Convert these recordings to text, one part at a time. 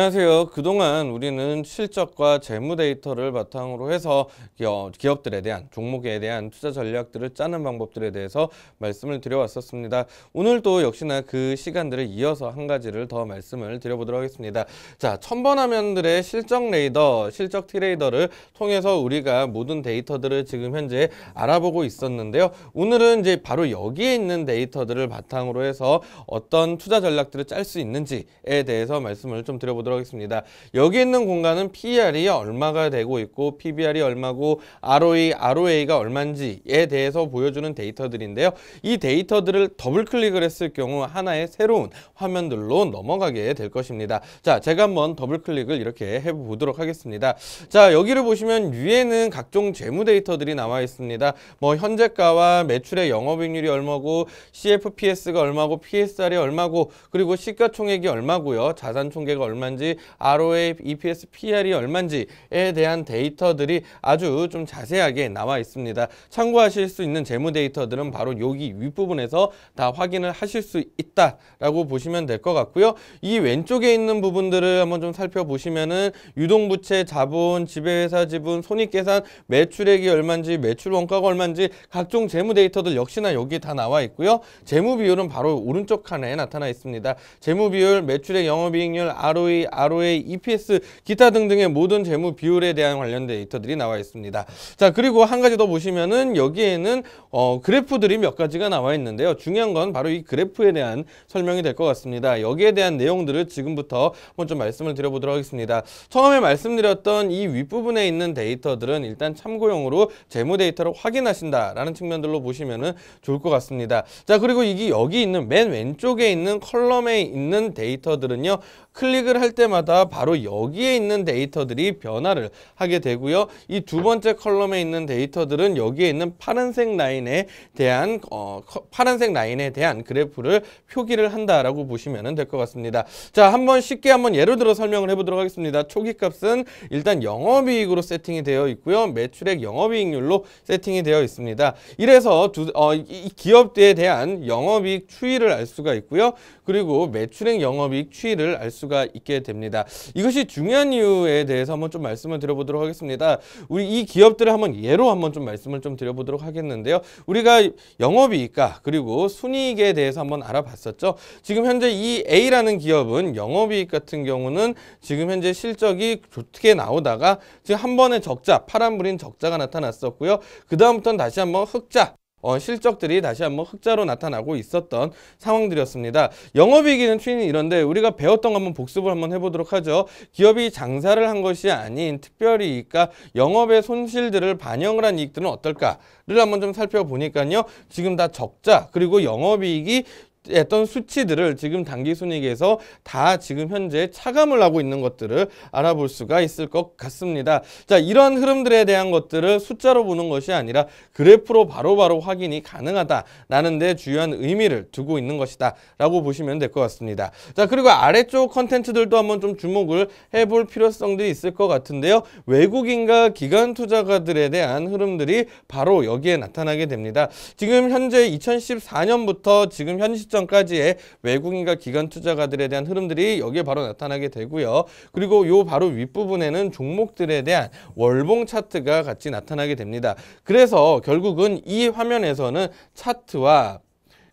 안녕하세요. 그동안 우리는 실적과 재무 데이터를 바탕으로 해서 기업, 들에 대한 종목에 대한 투자 전략들을 짜는 방법들에 대해서 말씀을 드려왔었습니다. 오늘도 역시나 그 시간들을 이어서 한 가지를 더 말씀을 드려보도록 하겠습니다. 자, 천번 화면들의 실적 레이더, 실적 트레이더를 통해서 우리가 모든 데이터들을 지금 현재 알아보고 있었는데요. 오늘은 이제 바로 여기에 있는 데이터들을 바탕으로 해서 어떤 투자 전략들을 짤 수 있는지에 대해서 말씀을 좀 드려보도록 보도록 하겠습니다. 여기 있는 공간은 PER이 얼마가 되고 있고 PBR이 얼마고 ROE, ROA가 얼마인지에 대해서 보여주는 데이터들인데요. 이 데이터들을 더블 클릭을 했을 경우 하나의 새로운 화면들로 넘어가게 될 것입니다. 자, 제가 한번 더블 클릭을 이렇게 해보도록 하겠습니다. 자, 여기를 보시면 위에는 각종 재무 데이터들이 나와 있습니다. 뭐 현재가와 매출의 영업익률이 얼마고 CFPS가 얼마고 PSR이 얼마고 그리고 시가총액이 얼마고요. 자산총계가 얼마인지 얼마인지 ROA, EPS, PR이 e 얼마인지에 대한 데이터들이 아주 좀 자세하게 나와 있습니다. 참고하실 수 있는 재무 데이터들은 바로 여기 윗부분에서 다 확인을 하실 수 있다라고 보시면 될 것 같고요. 이 왼쪽에 있는 부분들을 한번 좀 살펴보시면은 유동부채, 자본, 지배회사 지분, 손익계산, 매출액이 얼마인지, 매출 원가가 얼마인지 각종 재무 데이터들 역시나 여기 다 나와 있고요. 재무 비율은 바로 오른쪽 칸에 나타나 있습니다. 재무 비율, 매출액 영업이익률, ROE, ROA, EPS, 기타 등등의 모든 재무 비율에 대한 관련 데이터들이 나와 있습니다. 자 그리고 한 가지 더 보시면은 여기에는 어, 그래프들이 몇 가지가 나와 있는데요. 중요한 건 바로 이 그래프에 대한 설명이 될 것 같습니다. 여기에 대한 내용들을 지금부터 먼저 말씀을 드려보도록 하겠습니다. 처음에 말씀드렸던 이 윗부분에 있는 데이터들은 일단 참고용으로 재무 데이터를 확인하신다라는 측면들로 보시면은 좋을 것 같습니다. 자 그리고 이게 여기 있는 맨 왼쪽에 있는 컬럼에 있는 데이터들은요. 클릭을 할할 때마다 바로 여기에 있는 데이터들이 변화를 하게 되고요. 이 두 번째 컬럼에 있는 데이터들은 여기에 있는 파란색 라인에 대한 어, 파란색 라인에 대한 그래프를 표기를 한다라고 보시면 될 것 같습니다. 자, 한번 쉽게 한번 예로 들어 설명을 해보도록 하겠습니다. 초기 값은 일단 영업이익으로 세팅이 되어 있고요. 매출액 영업이익률로 세팅이 되어 있습니다. 이래서 두, 어, 이기업에 대한 영업이익 추이를 알 수가 있고요. 그리고 매출액 영업이익 추이를 알 수가 있게 됩니다. 이것이 중요한 이유에 대해서 한번 좀 말씀을 드려보도록 하겠습니다. 우리 이 기업들을 한번 예로 한번 좀 말씀을 좀 드려보도록 하겠는데요. 우리가 영업이익과 그리고 순이익에 대해서 한번 알아봤었죠. 지금 현재 이 A라는 기업은 영업이익 같은 경우는 지금 현재 실적이 좋게 나오다가 지금 한 번의 적자, 파란불인 적자가 나타났었고요. 그 다음부터는 다시 한번 흑자 어, 실적들이 다시 한번 흑자로 나타나고 있었던 상황들이었습니다. 영업이익이는 추이는 이런데 우리가 배웠던 거 한번 복습을 한번 해보도록 하죠. 기업이 장사를 한 것이 아닌 특별히 이익과 영업의 손실들을 반영을 한 이익들은 어떨까를 한번 좀 살펴보니까요. 지금 다 적자 그리고 영업이익이 했던 수치들을 지금 단기 순이익에서 다 지금 현재 차감을 하고 있는 것들을 알아볼 수가 있을 것 같습니다. 자, 이러한 흐름들에 대한 것들을 숫자로 보는 것이 아니라 그래프로 바로바로 바로 확인이 가능하다라는 데 주요한 의미를 두고 있는 것이다 라고 보시면 될 것 같습니다. 자, 그리고 아래쪽 컨텐츠들도 한번 좀 주목을 해볼 필요성도 있을 것 같은데요. 외국인과 기관 투자가들에 대한 흐름들이 바로 여기에 나타나게 됩니다. 지금 현재 2014년부터 지금 현시 시점까지의 외국인과 기관 투자가들에 대한 흐름들이 여기에 바로 나타나게 되고요. 그리고 요 바로 윗부분에는 종목들에 대한 월봉 차트가 같이 나타나게 됩니다. 그래서 결국은 이 화면에서는 차트와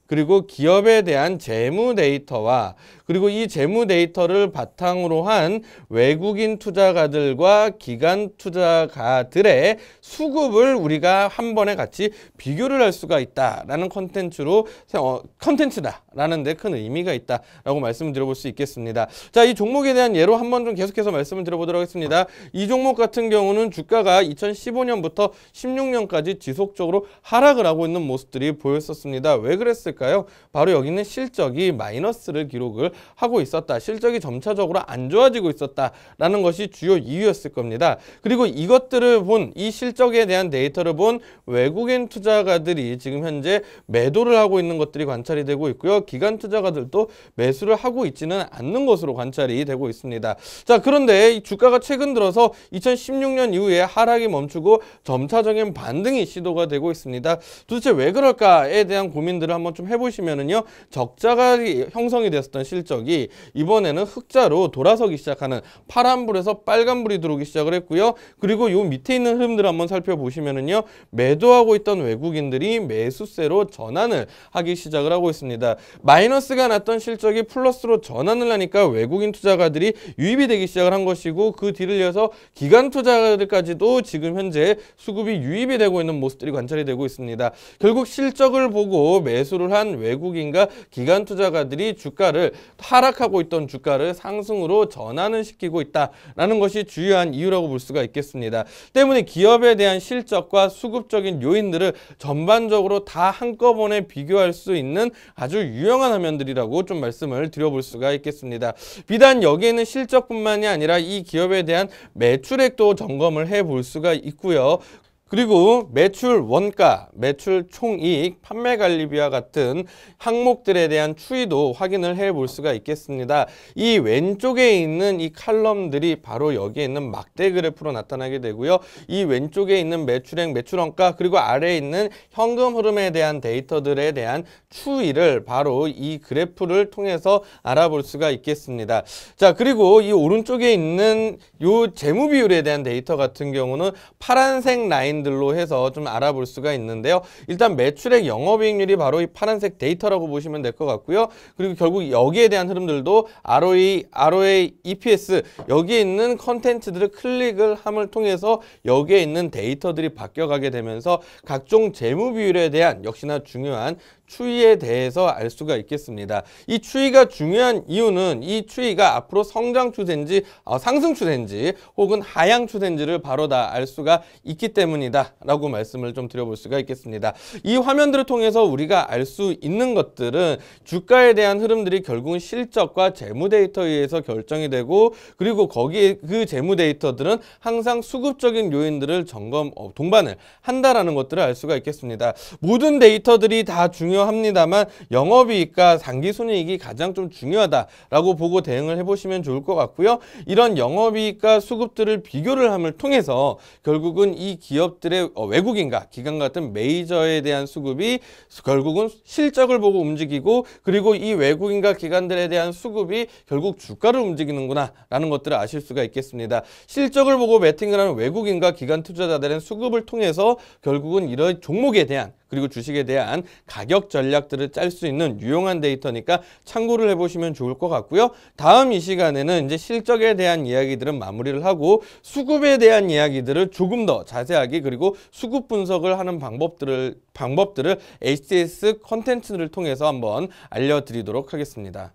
그리고 기업에 대한 재무 데이터와 그리고 이 재무 데이터를 바탕으로 한 외국인 투자가들과 기간 투자가들의 수급을 우리가 한 번에 같이 비교를 할 수가 있다라는 컨텐츠로 어, 컨텐츠다라는데 큰 의미가 있다라고 말씀드려볼 을수 있겠습니다. 자, 이 종목에 대한 예로 한 번 좀 계속해서 말씀을 드려보도록 하겠습니다. 이 종목 같은 경우는 주가가 2015년부터 16년까지 지속적으로 하락을 하고 있는 모습들이 보였었습니다. 왜 그랬을까요? 바로 여기는 실적이 마이너스를 기록을 하고 있었다. 실적이 점차적으로 안 좋아지고 있었다라는 것이 주요 이유였을 겁니다. 그리고 이것들을 본 이 실적에 대한 데이터를 본 외국인 투자가들이 지금 현재 매도를 하고 있는 것들이 관찰이 되고 있고요. 기관 투자가들도 매수를 하고 있지는 않는 것으로 관찰이 되고 있습니다. 자, 그런데 주가가 최근 들어서 2016년 이후에 하락이 멈추고 점차적인 반등이 시도가 되고 있습니다. 도대체 왜 그럴까에 대한 고민들을 한번 좀 해보시면은요. 적자가 형성이 되었던 실적 실적이 이번에는 흑자로 돌아서기 시작하는 파란불에서 빨간불이 들어오기 시작을 했고요. 그리고 요 밑에 있는 흐름들 한번 살펴보시면은요. 매도하고 있던 외국인들이 매수세로 전환을 하기 시작을 하고 있습니다. 마이너스가 났던 실적이 플러스로 전환을 하니까 외국인 투자가들이 유입이 되기 시작을 한 것이고 그 뒤를 이어서 기관 투자가들까지도 지금 현재 수급이 유입이 되고 있는 모습들이 관찰이 되고 있습니다. 결국 실적을 보고 매수를 한 외국인과 기관 투자가들이 주가를 하락하고 있던 주가를 상승으로 전환을 시키고 있다라는 것이 주요한 이유라고 볼 수가 있겠습니다. 때문에 기업에 대한 실적과 수급적인 요인들을 전반적으로 다 한꺼번에 비교할 수 있는 아주 유용한 화면들이라고 좀 말씀을 드려볼 수가 있겠습니다. 비단 여기에는 실적뿐만이 아니라 이 기업에 대한 매출액도 점검을 해 볼 수가 있고요. 그리고 매출 원가, 매출 총이익, 판매 관리비와 같은 항목들에 대한 추이도 확인을 해 볼 수가 있겠습니다. 이 왼쪽에 있는 이 칼럼들이 바로 여기에 있는 막대 그래프로 나타나게 되고요. 이 왼쪽에 있는 매출액, 매출 원가 그리고 아래에 있는 현금 흐름에 대한 데이터들에 대한 추이를 바로 이 그래프를 통해서 알아볼 수가 있겠습니다. 자, 그리고 이 오른쪽에 있는 이 재무 비율에 대한 데이터 같은 경우는 파란색 라인 라인들로 해서 좀 알아볼 수가 있는데요. 일단 매출액 영업이익률이 바로 이 파란색 데이터라고 보시면 될 것 같고요. 그리고 결국 여기에 대한 흐름들도 ROE, ROA, EPS 여기에 있는 컨텐츠들을 클릭을 함을 통해서 여기에 있는 데이터들이 바뀌어가게 되면서 각종 재무 비율에 대한 역시나 중요한 추위에 대해서 알 수가 있겠습니다. 이추위가 중요한 이유는 이추위가 앞으로 성장 추세인지 어, 상승 추세인지 혹은 하향 추세인지를 바로 다 알 수가 있기 때문이다 라고 말씀을 좀 드려볼 수가 있겠습니다. 이 화면들을 통해서 우리가 알 수 있는 것들은 주가에 대한 흐름들이 결국은 실적과 재무 데이터에 의해서 결정이 되고 그리고 거기에 그 재무 데이터들은 항상 수급적인 요인들을 점검 어, 동반을 한다라는 것들을 알 수가 있겠습니다. 모든 데이터들이 다 중요 중요합니다만 영업이익과 단기순이익이 가장 좀 중요하다라고 보고 대응을 해보시면 좋을 것 같고요. 이런 영업이익과 수급들을 비교를 함을 통해서 결국은 이 기업들의 어, 외국인과 기관 같은 메이저에 대한 수급이 결국은 실적을 보고 움직이고 그리고 이 외국인과 기관들에 대한 수급이 결국 주가를 움직이는구나 라는 것들을 아실 수가 있겠습니다. 실적을 보고 매팅을 하는 외국인과 기관 투자자들은 수급을 통해서 결국은 이런 종목에 대한 그리고 주식에 대한 가격 전략들을 짤 수 있는 유용한 데이터니까 참고를 해보시면 좋을 것 같고요. 다음 이 시간에는 이제 실적에 대한 이야기들은 마무리를 하고 수급에 대한 이야기들을 조금 더 자세하게 그리고 수급 분석을 하는 방법들을 방법들을 HTS 컨텐츠를 통해서 한번 알려드리도록 하겠습니다.